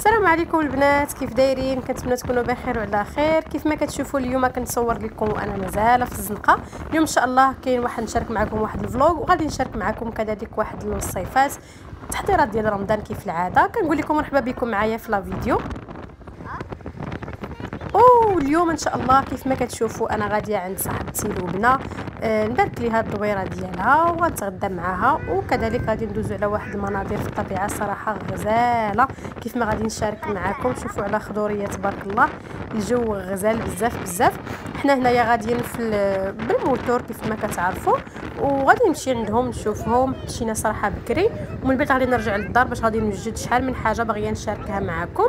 السلام عليكم البنات كيف دايرين كنتمنى تكونوا بخير وعلى خير كيف ما كتشوفوا اليوم كنصور لكم وانا مازال في الزنقه اليوم ان شاء الله كاين واحد نشارك معكم واحد الفلوغ وغادي نشارك معكم كذلك واحد الوصفات التحضيرات ديال رمضان كيف العاده كنقول لكم مرحبا بكم معايا في لا فيديو اليوم ان شاء الله كيف ما كتشوفوا انا غاديه عند صاحبتي لبنى آه، نبات ليها الدويره ديالها وغنتغدى معاها وكذلك غادي ندوزو على واحد المناظر في الطبيعه صراحه غزاله كيف ما غادي نشارك معكم شوفوا على خضوريه تبارك الله الجو غزال بزاف بزاف حنا هنايا غاديين في بالموتور كيف ما كتعرفوا وغادي نمشي عندهم نشوفهم مشينا صراحه بكري ومن بعد غادي نرجع للدار باش غادي نوجد شحال من حاجه باغيه نشاركها معكم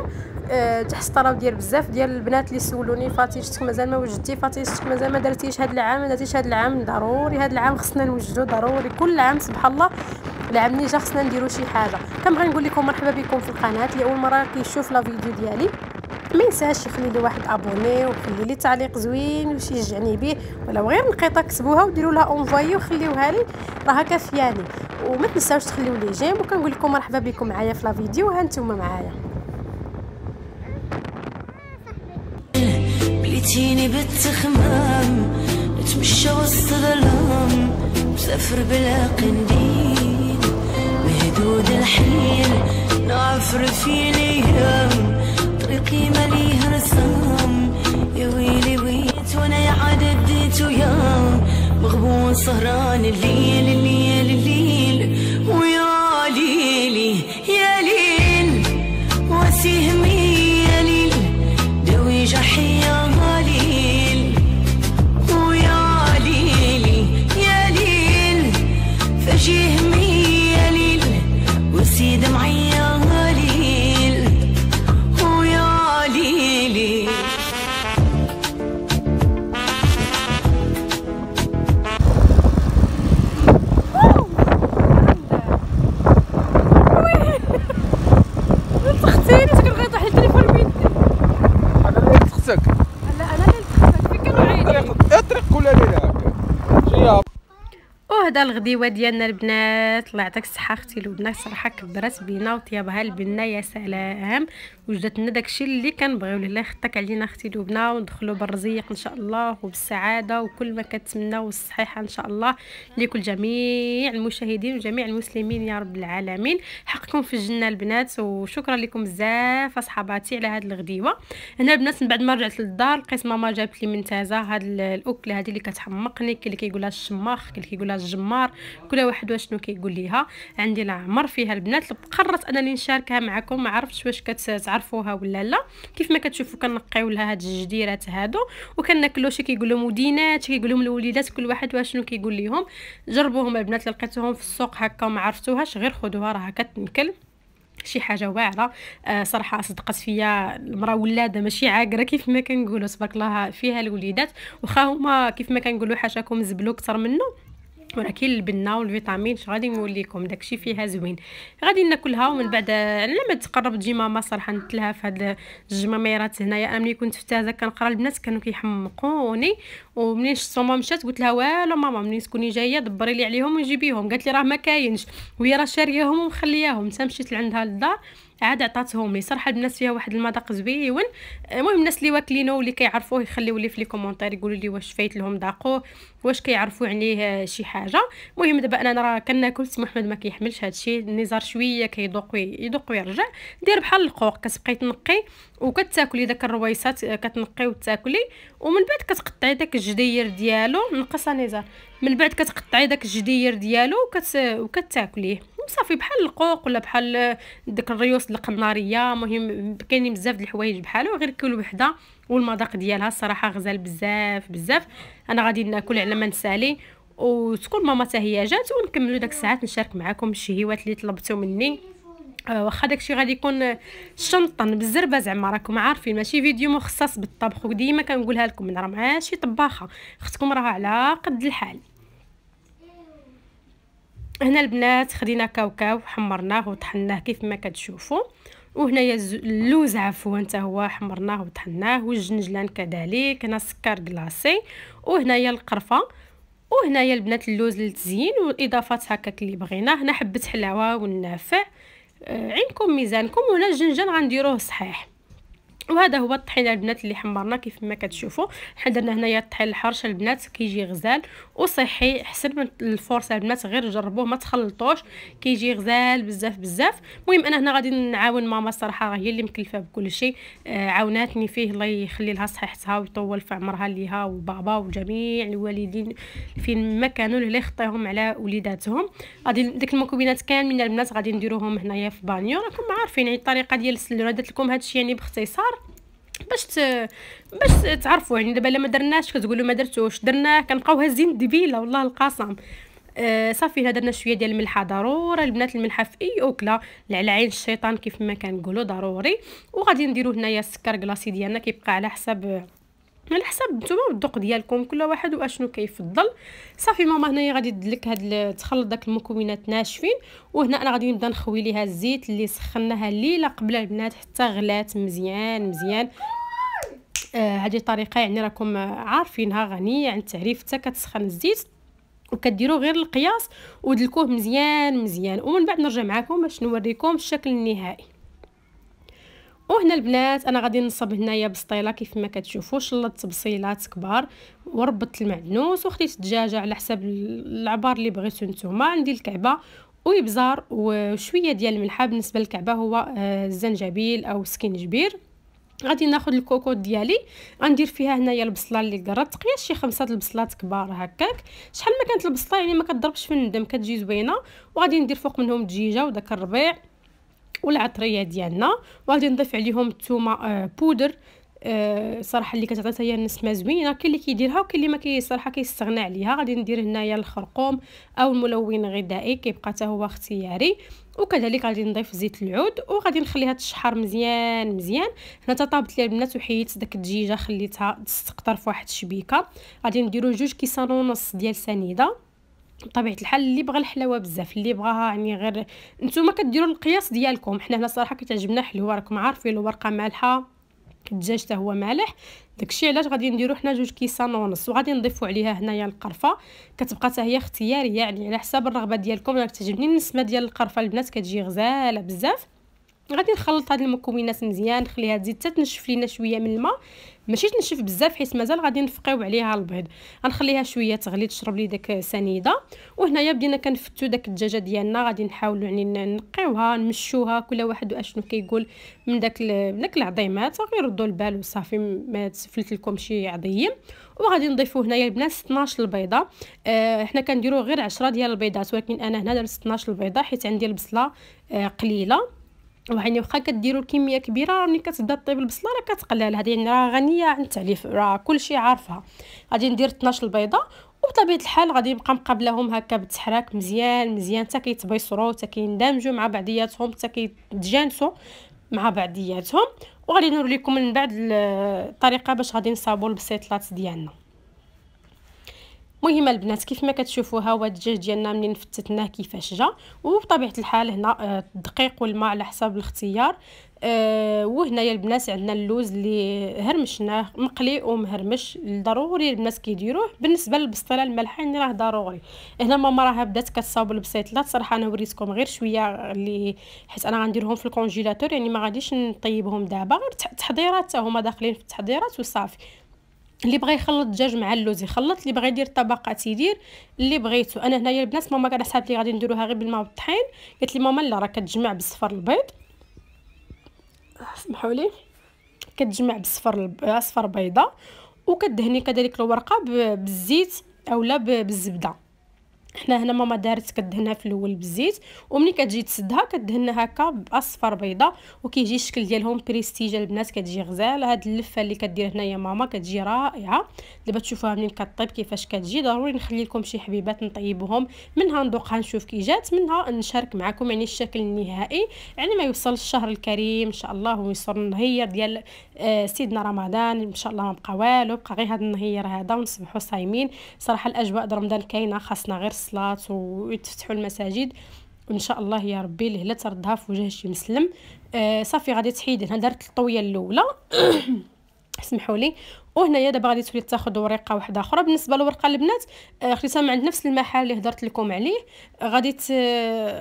آه، تحت الطلب ديال بزاف ديال البنات اللي سولوني فاتي شتك مازال ما وجدتي فاتي شتك مازال ما درتيش هذا العام ما درتيش هذا العام ضروري هذا العام خصنا نوجدو ضروري كل عام سبحان الله العام اللي جا خصنا نديرو شي حاجه كنبغي نقول لكم مرحبا بكم في القناه اللي اول مره كيشوف لا فيديو ديالي ما ينساش يخلي لي واحد ابوني وخلي لي تعليق زوين وشجعني به ولو غير نقيطه كتبوها وديروا لها اونفاي وخليوها لي راها كافياني وما تنساوش تخليو لي جيم وكنقول لكم مرحبا بكم معايا في لا فيديو ها معايا خليتيني بالتخمام نتمشى وسط ظلام مسافر بلا قنديل مهدود الحيل نعفر في الايام طريقي مليه رسام يا ويلي ويت وانا يا عدديت ويام مغبون سهران الليل الليل الليل هذا الغديوه ديالنا البنات الله يعطيك الصحه اختي لبنى صراحه كبرات بينا وطيابها البنا يا سلام وجدت لنا داكشي اللي كنبغيو الله يخطك علينا اختي لبنى وندخلوا بالرزيق ان شاء الله وبالسعاده وكل ما كنتمناو الصحيحه ان شاء الله لكل جميع المشاهدين وجميع المسلمين يا رب العالمين حقكم في الجنه البنات وشكرا لكم بزاف اصحاباتي على هذه الغديوه هنا البنات من بعد ما رجعت للدار لقيت ماما جابت لي منتازه هاد الاكله هذه اللي كتحمقني كاين اللي كيقولها الشماخ كاين اللي كيقولها الجمار كل واحد واشنو كيقول ليها عندي العمر فيها البنات قررت انني نشاركها معكم ما عرفتش واش كتعرفوها ولا لا كيف ما كتشوفوا كنقيو لها هاد الجديرات هادو وكناكلو شي كيقول لهم ودينات كيقول لهم الوليدات كل واحد واشنو كيقول ليهم جربوهم البنات لقيتوهم في السوق هكا ما عرفتوهاش غير خدوها راها كتنكل شي حاجه واعره آه صراحه صدقت فيا المراه ولاده ماشي عاقره كيف ما كنقولوا تبارك الله فيها الوليدات واخا هما كيف ما كنقولوا حاشاكم زبلو اكثر منه وراكي البنة والفيتامين غادي نولي لكم داكشي فيها زوين غادي ناكلها ومن بعد لما تقرب تجي ماما صراحه نتلها في هاد الجماميرات هنايا انا ملي كنت في تازا كنقرا البنات كانوا كيحمقوني ومنين شفت ماما مشات قلت لها والو ماما منين تكوني جايه دبري لي عليهم وجيبيهم قالت لي راه ما كاينش وهي راه شارياهم ومخلياهم حتى مشيت لعندها للدار عاد عطاتهم لي صراحه الناس فيها واحد المذاق زويون المهم الناس اللي واكلينه واللي كيعرفوه يخليو لي في لي كومونتير يقولوا لي واش فايت لهم ذاقوه واش كيعرفوا عليه شي حاجه المهم دابا انا راه كناكل سي محمد ما كيحملش هادشي النزار شويه كيذوق يذوق ويرجع دير بحال القوق كتبقاي تنقي وكتاكلي داك الرويصات كتنقي وتاكلي ومن بعد كتقطعي داك الجدير ديالو نقصها نزار من بعد كتقطعي داك الجدير ديالو وكت... وكتاكليه وصافي بحال القوق ولا بحال داك الريوس القناريه مهم كاينين بزاف د الحوايج بحالو غير كل وحده والمذاق ديالها الصراحه غزال بزاف بزاف انا غادي ناكل على ما نسالي وتكون ماما حتى هي جات ونكملوا داك الساعات نشارك معكم الشهيوات اللي طلبتو مني آه، واخا داكشي غادي يكون شنطن بالزربه زعما راكم عارفين ماشي فيديو مخصص بالطبخ وديما كنقولها لكم انا راه ماشي طباخه خصكم راه على قد الحال هنا البنات خدينا كاوكاو حمرناه وطحناه كيف ما كتشوفوا وهنايا اللوز عفوا حتى هو حمرناه وطحناه والجنجلان كذلك هنا سكر كلاصي وهنايا القرفه وهنايا البنات اللوز للتزيين والاضافات هكا اللي بغينا هنا حبه حلاوه والنافع آه، عندكم ميزانكم وهنا الجنجل غنديروه صحيح وهذا هو الطحين البنات اللي حمرنا كيف ما كتشوفوا حنا درنا هنايا الطحين الحرش البنات كيجي غزال وصحي حسن من الفرصه البنات غير جربوه ما تخلطوش كيجي غزال بزاف بزاف المهم انا هنا غادي نعاون ماما الصراحه هي اللي مكلفه بكل شيء آه عاوناتني فيه الله يخلي لها صحتها ويطول في عمرها ليها وبابا وجميع الوالدين فين ما كانوا اللي يخطيهم على وليداتهم غادي ديك المكونات كاملين البنات غادي نديروهم هنايا في بانيو راكم عارفين يعني الطريقه ديال السلوره درت لكم الشيء يعني باختصار باش ت... باش تعرفوا يعني دابا الا ما درناش كتقولوا ما درتوش درناه كنبقاو هازين دبيله والله القاسم آه صافي درنا شويه ديال الملحه ضروره البنات الملحه في اي اكله على عين الشيطان كيف ما كنقولوا ضروري وغادي نديرو هنايا السكر كلاصي ديالنا كيبقى على حساب على حسب نتوما والذوق ديالكم كل واحد واشنو كيفضل صافي ماما هنايا غادي دلك هاد تخلط داك المكونات ناشفين وهنا انا غادي نبدا نخوي ليها الزيت اللي سخناها الليله قبل البنات حتى غلات مزيان مزيان آه طريقه يعني راكم عارفينها غنيه عن التعريف حتى كتسخن الزيت وكديروا غير القياس ودلكوه مزيان مزيان ومن بعد نرجع معكم باش نوريكم الشكل النهائي وهنا البنات انا غادي نصب هنايا بسطيله كيف ما كتشوفوا شلت بصيلات كبار وربطت المعدنوس وخديت الدجاجه على حسب العبار اللي بغيتو نتوما عندي الكعبه وابزار وشويه ديال الملحه بالنسبه للكعبه هو آه، الزنجبيل او سكينجبير غادي ناخذ الكوكوط ديالي غندير فيها هنايا البصله اللي قرات تقريبا شي خمسة البصلات كبار هكاك شحال ما كانت البصله يعني ما كتضربش في الندم كتجي زوينه وغادي ندير فوق منهم دجيجه وداك الربيع والعطريه ديالنا وغادي نضيف عليهم الثومه آه، بودر أه صراحه اللي كتعطي هي نسمه زوينه كاين اللي كيديرها وكاين اللي ما كي صراحه كيستغنى عليها غادي ندير هنايا الخرقوم او الملون الغذائي كيبقى حتى هو اختياري وكذلك غادي نضيف زيت العود وغادي نخليها تشحر مزيان مزيان هنا تطابت لي البنات وحيدت داك الدجيجه خليتها تستقطر في واحد الشبيكه غادي نديرو جوج كيسان ونص ديال سنيده بطبيعه الحال اللي بغى الحلاوه بزاف اللي بغاها يعني غير نتوما كديروا القياس ديالكم حنا هنا الصراحه كتعجبنا حلوه راكم عارفين الورقه مالحه الدجاج حتى هو مالح داكشي علاش غادي نديرو حنا جوج كيسان ونص وغادي نضيفو عليها هنايا القرفه كتبقى حتى هي اختياريه يعني على حساب الرغبه ديالكم انا كتعجبني النسمه ديال القرفه البنات كتجي غزاله بزاف غادي نخلط هاد المكونات مزيان نخليها تزيد تنشف لينا شويه من الماء ماشي تنشف بزاف حيت مازال غادي نفقيو عليها البيض غنخليها شويه تغلي تشرب لي داك سنيده وهنايا بدينا كنفتو داك الدجاجه ديالنا غادي نحاولوا يعني نقيوها نمشوها كل واحد واشنو كيقول من داك من داك العظيمات غير ردوا البال وصافي ما تسفلت لكم شي عظيم وغادي نضيفوا هنايا البنات 12 البيضه آه حنا كنديروا غير 10 ديال البيضات ولكن انا هنا درت 12 البيضه حيت عندي البصله آه قليله وهاني واخا كديروا الكميه كبيره راني كتبدا طيب البصله راه كتقلال هذه يعني راه غنيه عن التعليف راه كلشي عارفها غادي ندير 12 البيضه وبطبيعه الحال غادي نبقى مقابلهم هكا بالتحراك مزيان مزيان حتى كيتبيصروا حتى كيندمجوا مع بعضياتهم حتى كيتجانسوا مع بعضياتهم وغادي نوريكم من بعد الطريقه باش غادي نصابوا البسيطلات ديالنا مهمه البنات كيف ما كتشوفوا ها هو الدجاج ديالنا منين فتتناه كيفاش جا وبطبيعه الحال هنا الدقيق آه، والماء على حسب الاختيار أه وهنايا البنات عندنا اللوز اللي هرمشناه مقلي ومهرمش ضروري البنات كيديروه بالنسبه للبسطيله اللي يعني راه ضروري هنا ماما راها بدات كتصاوب البسطيلات صراحه انا وريتكم غير شويه اللي حيت انا غنديرهم في الكونجيلاتور يعني ما غاديش نطيبهم دابا غير تحضيرات هما داخلين في التحضيرات وصافي اللي بغى يخلط الدجاج مع اللوز يخلط اللي بغى يدير طبقات يدير اللي بغيتو انا هنايا البنات ماما كان لي غادي نديروها غير بالماء والطحين قالت لي ماما لا راه كتجمع بالصفر البيض اسمحوا لي كتجمع بالصفر اصفر بيضه وكدهني كذلك الورقه بالزيت اولا بالزبده حنا هنا ماما دارت كدهنها في الاول بالزيت وملي كتجي تسدها كدهنها هكا باصفر بيضه وكيجي الشكل ديالهم بريستيج البنات كتجي غزال هاد اللفه اللي كدير هنايا ماما كتجي رائعه دابا تشوفوها منين كطيب كيفاش كتجي ضروري نخلي لكم شي حبيبات نطيبوهم منها ندوقها نشوف كي جات منها نشارك معكم يعني الشكل النهائي يعني ما يوصل الشهر الكريم ان شاء الله ويصير النهير ديال آه، سيدنا رمضان ان شاء الله ما بقى والو بقى غير هاد النهير هذا ونصبحوا صايمين صراحه الاجواء د رمضان كاينه خاصنا غير الصلاة ويتفتحوا المساجد وان شاء الله يا ربي لهلا تردها في وجه شي مسلم آه صافي غادي تحيد هنا درت الطويه الاولى سمحوا لي وهنايا دابا غادي تولي تاخذ ورقه واحده اخرى بالنسبه للورقه البنات آه، خديتها من عند نفس المحل اللي هضرت لكم عليه غادي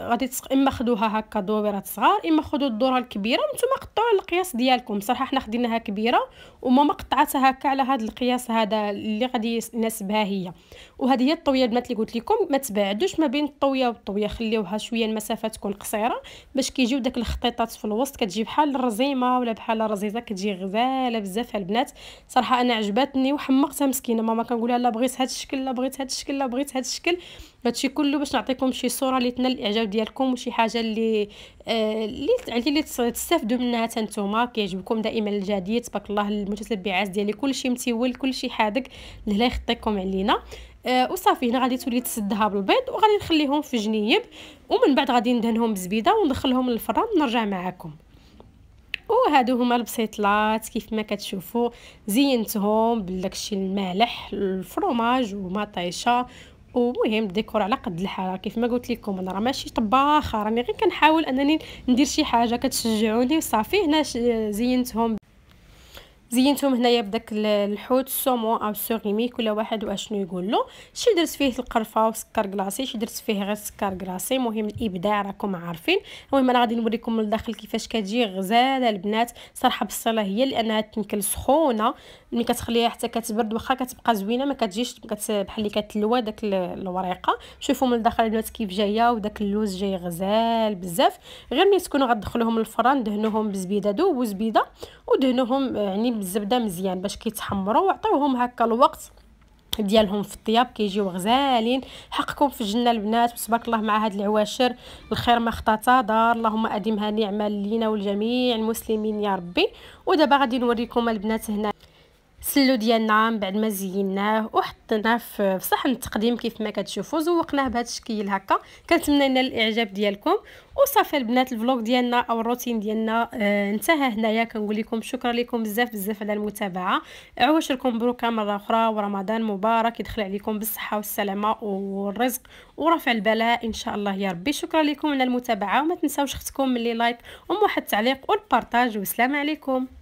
غادي اما خدوها هكا دويرات صغار اما خدو الدوره الكبيره وانتم قطعوا القياس ديالكم صراحه حنا خديناها كبيره وماما قطعتها هكا على هذا القياس هذا اللي غادي يناسبها هي وهذه هي الطويه البنات اللي قلت لكم ما تبعدوش ما بين الطويه والطويه خليوها شويه المسافه تكون قصيره باش كيجيو داك الخطيطات في الوسط كتجي بحال الرزيمه ولا بحال الرزيزه كتجي غزاله بزاف البنات صراحه انا عجبتني وحمقتها مسكينه ماما كنقولها لا بغيت هذا الشكل لا بغيت هذا الشكل لا بغيت هذا الشكل هادشي كله باش نعطيكم شي صوره اللي تنال الاعجاب ديالكم وشي حاجه اللي آه اللي اللي تستافدوا منها حتى نتوما كيعجبكم دائما الجديد تبارك الله المتتبعات ديالي كلشي متول كلشي حادق الله يخطيكم علينا آه وصافي هنا غادي تولي تسدها بالبيض وغادي نخليهم في جنيب ومن بعد غادي ندهنهم بزبيده وندخلهم للفران نرجع معكم وهادو هما البسيطلات كيف ما كتشوفوا زينتهم بداكشي المالح الفروماج ومطيشه ومهم ديكور على قد الحاله كيف ما قلت لكم انا راه ماشي طباخه راني غير كنحاول انني ندير شي حاجه كتشجعوني وصافي هنا زينتهم زينتهم هنايا بداك الحوت السومون او السوغيمي كل واحد واشنو يقول له شي درت فيه القرفه وسكر كلاصي شي درت فيه غير سكر كلاصي المهم الابداع راكم عارفين المهم انا غادي نوريكم من الداخل كيفاش كتجي غزاله البنات صراحه بالصلاه هي لانها تنكل سخونه ملي كتخليها حتى كتبرد واخا كتبقى زوينه ما كتجيش بحال اللي كتلوى داك الوريقه شوفوا من الداخل البنات كيف جايه وداك اللوز جاي غزال بزاف غير ملي تكونوا غتدخلوهم الفران دهنوهم بزبيده دو وزبيده ودهنوهم آه، يعني بالزبده مزيان باش كيتحمروا وعطيوهم هكا الوقت ديالهم في الطياب كيجيو غزالين حقكم في الجنه البنات وتبارك الله مع هاد العواشر الخير ما خطاتا دار اللهم ادمها نعمه لينا ولجميع المسلمين يا ربي ودابا غادي نوريكم البنات هنا سلو ديالنا من بعد ما زيناه وحطيناه في صحن التقديم كيف ما كتشوفوا زوقناه بهذا الشكل هكا كنتمنى ينال الاعجاب ديالكم وصافي البنات الفلوق ديالنا او الروتين ديالنا آه انتهى هنايا كنقول لكم شكرا لكم بزاف بزاف على المتابعه عواشركم مبروكه مره اخرى ورمضان مبارك يدخل عليكم بالصحه والسلامه والرزق ورفع البلاء ان شاء الله يا ربي شكرا لكم على المتابعه وما تنساوش اختكم من لي لايك وموحد التعليق والبارطاج والسلام عليكم